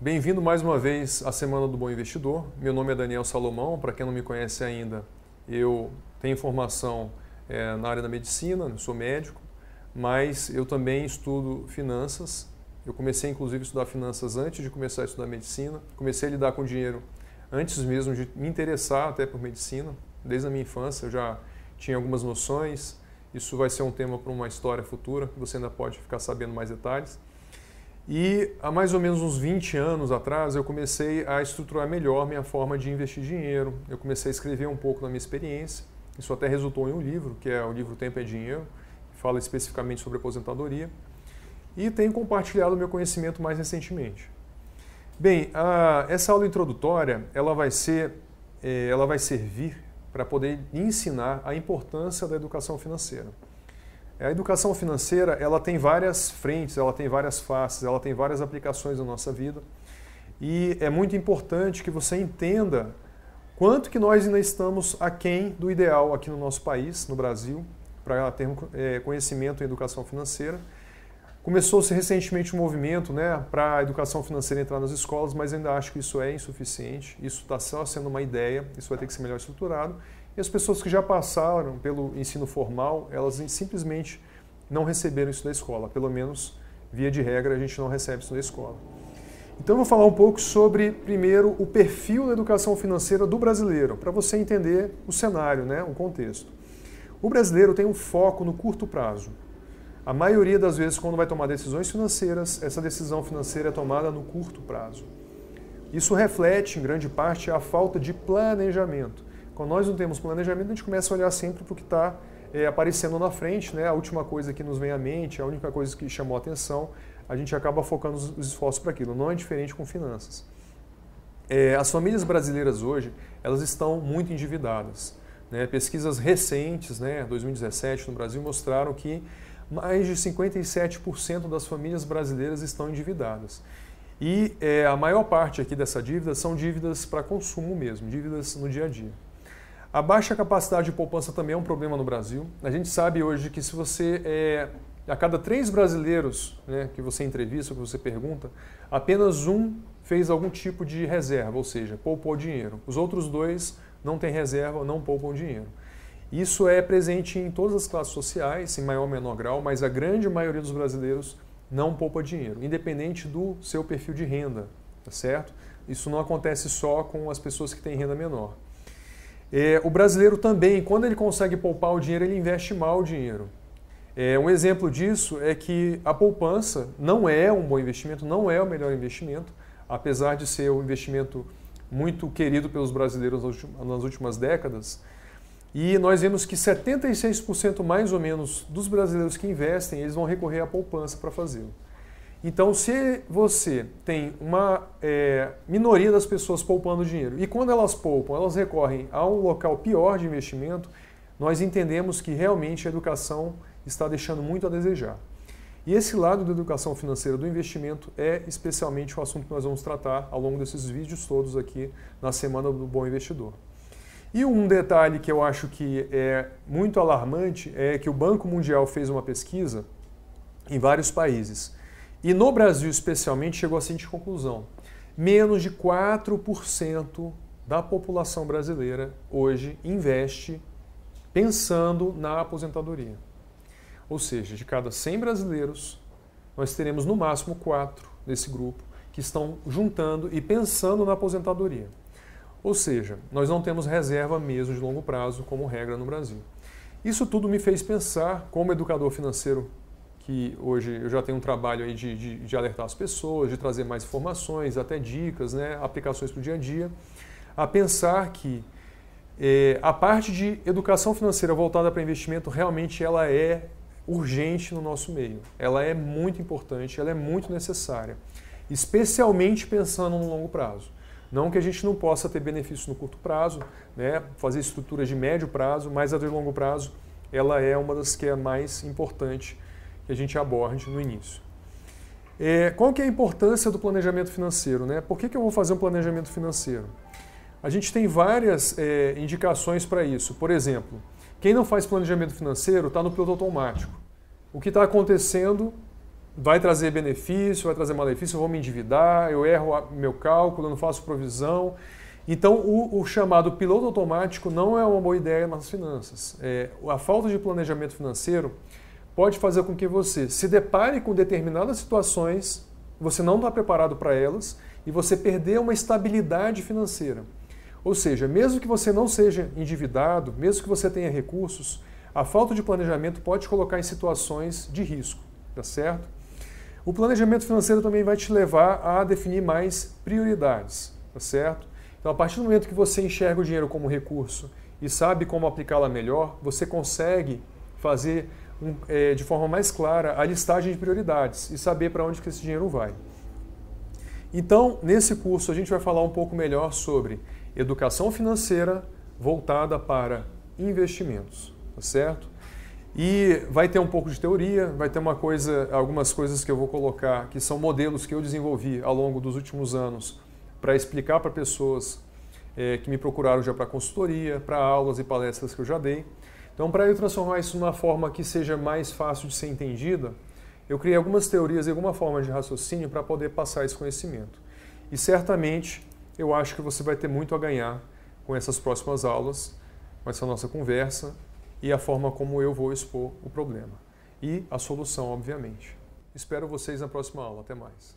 Bem-vindo mais uma vez à Semana do Bom Investidor. Meu nome é Daniel Salomão. Para quem não me conhece ainda, eu tenho formação é, na área da medicina, sou médico, mas eu também estudo finanças. Eu comecei, inclusive, a estudar finanças antes de começar a estudar medicina. Comecei a lidar com dinheiro antes mesmo de me interessar até por medicina. Desde a minha infância eu já tinha algumas noções. Isso vai ser um tema para uma história futura, você ainda pode ficar sabendo mais detalhes. E há mais ou menos uns 20 anos atrás eu comecei a estruturar melhor minha forma de investir dinheiro. Eu comecei a escrever um pouco da minha experiência. Isso até resultou em um livro, que é o livro Tempo é Dinheiro, que fala especificamente sobre aposentadoria. E tenho compartilhado meu conhecimento mais recentemente. Bem, a, essa aula introdutória ela vai ser, eh, ela vai servir para poder ensinar a importância da educação financeira. É, a educação financeira ela tem várias frentes, ela tem várias faces, ela tem várias aplicações na nossa vida e é muito importante que você entenda quanto que nós ainda estamos aquém do ideal aqui no nosso país, no Brasil, para ter é, conhecimento em educação financeira. Começou-se recentemente um movimento né, para a educação financeira entrar nas escolas, mas ainda acho que isso é insuficiente, isso está só sendo uma ideia, isso vai ter que ser melhor estruturado e as pessoas que já passaram pelo ensino formal, elas simplesmente não receberam isso da escola. Pelo menos, via de regra, a gente não recebe isso da escola. Então, eu vou falar um pouco sobre, primeiro, o perfil da educação financeira do brasileiro, para você entender o cenário, né, o contexto. O brasileiro tem um foco no curto prazo. A maioria das vezes, quando vai tomar decisões financeiras, essa decisão financeira é tomada no curto prazo. Isso reflete, em grande parte, a falta de planejamento. Quando nós não temos planejamento, a gente começa a olhar sempre para o que está é, eh, aparecendo na frente, né? A última coisa que nos vem à mente, a única coisa que chamou a atenção, a gente acaba focando os, esforços para aquilo. Não é diferente com finanças. É, as famílias brasileiras hoje, elas estão muito endividadas. Né? Pesquisas recentes, né, 2017 no Brasil, mostraram que mais de 57% das famílias brasileiras estão endividadas. E é, a maior parte aqui dessa dívida são dívidas para consumo mesmo, dívidas no dia a dia. A baixa capacidade de poupança também é um problema no Brasil. A gente sabe hoje que se você é a cada três brasileiros né, que você entrevista, que você pergunta, apenas um fez algum tipo de reserva, ou seja, poupou dinheiro. Os outros dois não têm reserva, não poupam dinheiro. Isso é presente em todas as classes sociais, em maior ou menor grau, mas a grande maioria dos brasileiros não poupa dinheiro, independente do seu perfil de renda, tá certo? Isso não acontece só com as pessoas que têm renda menor. É, o brasileiro também, quando ele consegue poupar o dinheiro, ele investe mal o dinheiro. É, um exemplo disso é que a poupança não é um bom investimento, não é o melhor investimento, apesar de ser um investimento muito querido pelos brasileiros nas últimas décadas. E nós vemos que 76% mais ou menos dos brasileiros que investem, eles vão recorrer à poupança para fazê-lo. Então, se você tem uma é, minoria das pessoas poupando dinheiro e quando elas poupam, elas recorrem a um local pior de investimento, nós entendemos que realmente a educação está deixando muito a desejar. E esse lado da educação financeira do investimento é especialmente o assunto que nós vamos tratar ao longo desses vídeos todos aqui na Semana do Bom Investidor. E um detalhe que eu acho que é muito alarmante é que o Banco Mundial fez uma pesquisa em vários países e no Brasil, especialmente, chegou à seguinte conclusão: menos de 4% da população brasileira hoje investe pensando na aposentadoria. Ou seja, de cada 100 brasileiros, nós teremos no máximo 4 desse grupo que estão juntando e pensando na aposentadoria. Ou seja, nós não temos reserva mesmo de longo prazo como regra no Brasil. Isso tudo me fez pensar, como educador financeiro que hoje eu já tenho um trabalho aí de, de, de alertar as pessoas, de trazer mais informações, até dicas, né, aplicações para o dia a dia, a pensar que é, a parte de educação financeira voltada para investimento realmente ela é urgente no nosso meio. Ela é muito importante, ela é muito necessária, especialmente pensando no longo prazo. Não que a gente não possa ter benefícios no curto prazo, né, fazer estruturas de médio prazo, mas a de longo prazo ela é uma das que é mais importante que a gente aborde no início. É, qual que é a importância do planejamento financeiro? Né? Por que, que eu vou fazer um planejamento financeiro? A gente tem várias é, indicações para isso. Por exemplo, quem não faz planejamento financeiro está no piloto automático. O que está acontecendo vai trazer benefício, vai trazer malefício, eu vou me endividar, eu erro meu cálculo, eu não faço provisão. Então, o, o chamado piloto automático não é uma boa ideia nas finanças. É, a falta de planejamento financeiro pode fazer com que você se depare com determinadas situações, você não está preparado para elas e você perder uma estabilidade financeira. Ou seja, mesmo que você não seja endividado, mesmo que você tenha recursos, a falta de planejamento pode te colocar em situações de risco, tá certo? O planejamento financeiro também vai te levar a definir mais prioridades, tá certo? Então, a partir do momento que você enxerga o dinheiro como recurso e sabe como aplicá-la melhor, você consegue fazer é, de forma mais clara a listagem de prioridades e saber para onde que esse dinheiro vai. Então, nesse curso, a gente vai falar um pouco melhor sobre educação financeira voltada para investimentos, tá certo? E vai ter um pouco de teoria, vai ter uma coisa, algumas coisas que eu vou colocar que são modelos que eu desenvolvi ao longo dos últimos anos para explicar para pessoas é, que me procuraram já para consultoria, para aulas e palestras que eu já dei. Então, para eu transformar isso numa forma que seja mais fácil de ser entendida, eu criei algumas teorias e alguma forma de raciocínio para poder passar esse conhecimento. E certamente eu acho que você vai ter muito a ganhar com essas próximas aulas, com essa nossa conversa e a forma como eu vou expor o problema. E a solução, obviamente. Espero vocês na próxima aula. Até mais.